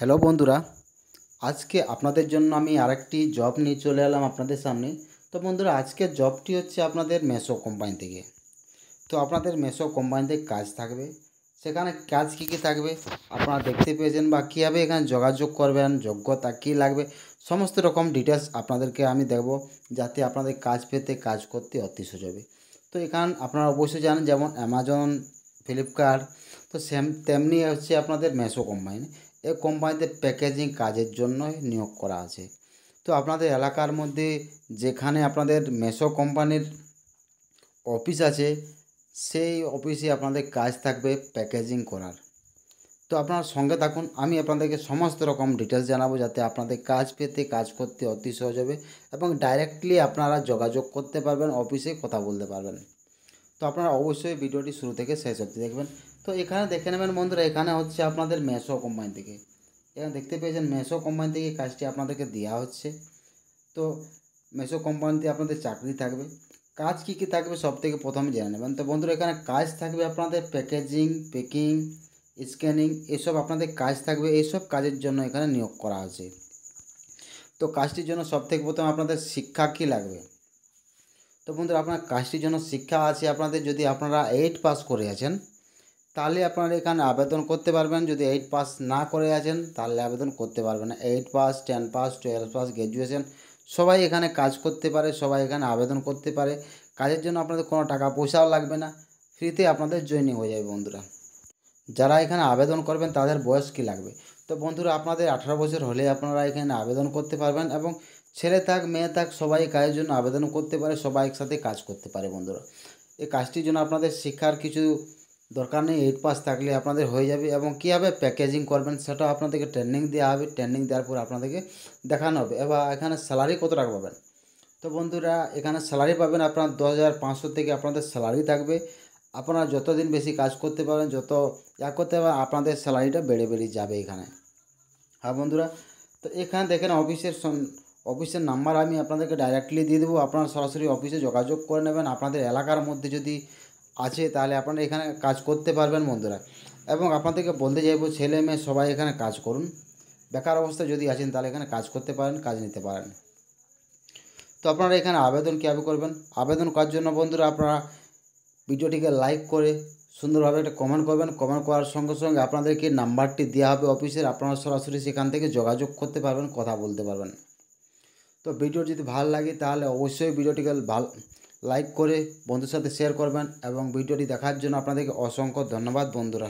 hello বন্ধুরা আজকে আপনাদের জন্য আমি আরেকটি জব নিয়ে চলে এলাম আপনাদের সামনে তো বন্ধুরা আজকের জবটি হচ্ছে আপনাদের মেসো কোম্পানি থেকে তো আপনাদের মেসো কোম্পানিতে কাজ থাকবে সেখানে কাজ কী কী থাকবে আপনারা দেখতে পেয়েছেন বা কীভাবে এখানে যোগাযোগ করবেন যোগ্যতা কী লাগবে সমস্ত রকম ডিটেলস আপনাদেরকে আমি দেবো যাতে আপনাদের কাজ পেতে কাজ করতে অতি হবে তো এখানে আপনারা অবশ্যই জানেন যেমন অ্যামাজন ফ্লিপকার্ট তো সেম তেমনি হচ্ছে আপনাদের মেসো কোম্পানি এ কোম্পানিতে প্যাকেজিং কাজের জন্য নিয়োগ করা আছে তো আপনাদের এলাকার মধ্যে যেখানে আপনাদের মেসো কোম্পানির অফিস আছে সেই অফিসে আপনাদের কাজ থাকবে প্যাকেজিং করার তো আপনার সঙ্গে থাকুন আমি আপনাদেরকে সমস্ত রকম ডিটেলস জানাবো যাতে আপনাদের কাজ পেতে কাজ করতে অতি সহজ হবে এবং ডাইরেক্টলি আপনারা যোগাযোগ করতে পারবেন অফিসে কথা বলতে পারবেন তো আপনারা অবশ্যই ভিডিওটি শুরু থেকে শেষ অবধি দেখবেন তো এখানে দেখে নেবেন বন্ধুরা এখানে হচ্ছে আপনাদের মেসো কোম্পানি থেকে এখানে দেখতে পেয়েছেন মেসো কোম্পানি থেকে কাজটি আপনাদেরকে দেওয়া হচ্ছে তো মেসো কোম্পানিতে আপনাদের চাকরি থাকবে কাজ কী কী থাকবে সব থেকে প্রথমে জেনে নেবেন তো বন্ধুরা এখানে কাজ থাকবে আপনাদের প্যাকেজিং প্যাকিং স্ক্যানিং এসব আপনাদের কাজ থাকবে এইসব কাজের জন্য এখানে নিয়োগ করা আছে তো কাজটির জন্য সব থেকে প্রথমে আপনাদের শিক্ষা কী লাগবে তো বন্ধুরা আপনার কাজটির জন্য শিক্ষা আছে আপনাদের যদি আপনারা এইট পাস করে আছেন তাহলে আপনারা এখানে আবেদন করতে পারবেন যদি এইট পাস না করে আছেন তাহলে আবেদন করতে পারবেন eight pass ten pass twelve pass graduation সবাই এখানে কাজ করতে পারে সবাই এখানে আবেদন করতে পারে কাজের জন্য আপনাদের কোনো টাকা পয়সাও লাগবে না ফ্রিতে আপনাদের জয়েনিং হয়ে যাবে বন্ধুরা যারা এখানে আবেদন করবেন তাদের বয়স কী লাগবে তো বন্ধুরা আপনাদের আঠারো বছর হলে আপনারা এখানে আবেদন করতে পারবেন এবং ছেলে থাক মেয়ে থাক সবাই কাজের জন্য আবেদন করতে পারে সবাই একসাথে কাজ করতে পারে বন্ধুরা এই কাজটির জন্য আপনাদের শিক্ষার কিছু দরকার নেই এইট পাস থাকলে আপনাদের হয়ে যাবে এবং কীভাবে প্যাকেজিং করবেন সেটাও আপনাদেরকে ট্রেনিং দেওয়া হবে ট্রেনিং দেওয়ার পর আপনাদেরকে দেখানো হবে এবার এখানে স্যালারি কত টাকা পাবেন তো বন্ধুরা এখানে স্যালারি পাবেন আপনার দশ হাজার পাঁচশো থেকে আপনাদের স্যালারি থাকবে আপনারা যতদিন বেশি কাজ করতে পারেন যত ইয়া করতে পারেন আপনাদের স্যালারিটা বেড়ে বেড়ে যাবে এখানে হ্যাঁ বন্ধুরা তো এখানে দেখেন অফিসের অফিসের নাম্বার আমি আপনাদেরকে ডাইরেক্টলি দিয়ে দেবো আপনারা সরাসরি অফিসে যোগাযোগ করে নেবেন আপনাদের এলাকার মধ্যে যদি আছে তাহলে আপনারা এখানে কাজ করতে পারবেন বন্ধুরা এবং আপনাদেরকে বলতে চাইবো ছেলে মেয়ে সবাই এখানে কাজ করুন বেকার অবস্থায় যদি আছেন তাহলে এখানে কাজ করতে পারেন কাজ নিতে পারেন তো আপনারা এখানে আবেদন কীভাবে করবেন আবেদন করার জন্য বন্ধুরা আপনারা ভিডিওটিকে লাইক করে সুন্দরভাবে একটা কমেন্ট করবেন কমেন্ট করার সঙ্গে সঙ্গে আপনাদেরকে নাম্বারটি দেওয়া হবে অফিসের আপনারা সরাসরি সেখান থেকে যোগাযোগ করতে পারবেন কথা বলতে পারবেন তো ভিডিও যদি ভালো লাগে তাহলে অবশ্যই ভিডিওটিকে ভালো লাইক করে বন্ধুর সাথে শেয়ার করবেন এবং ভিডিওটি দেখার জন্য আপনাদেরকে অসংখ্য ধন্যবাদ বন্ধুরা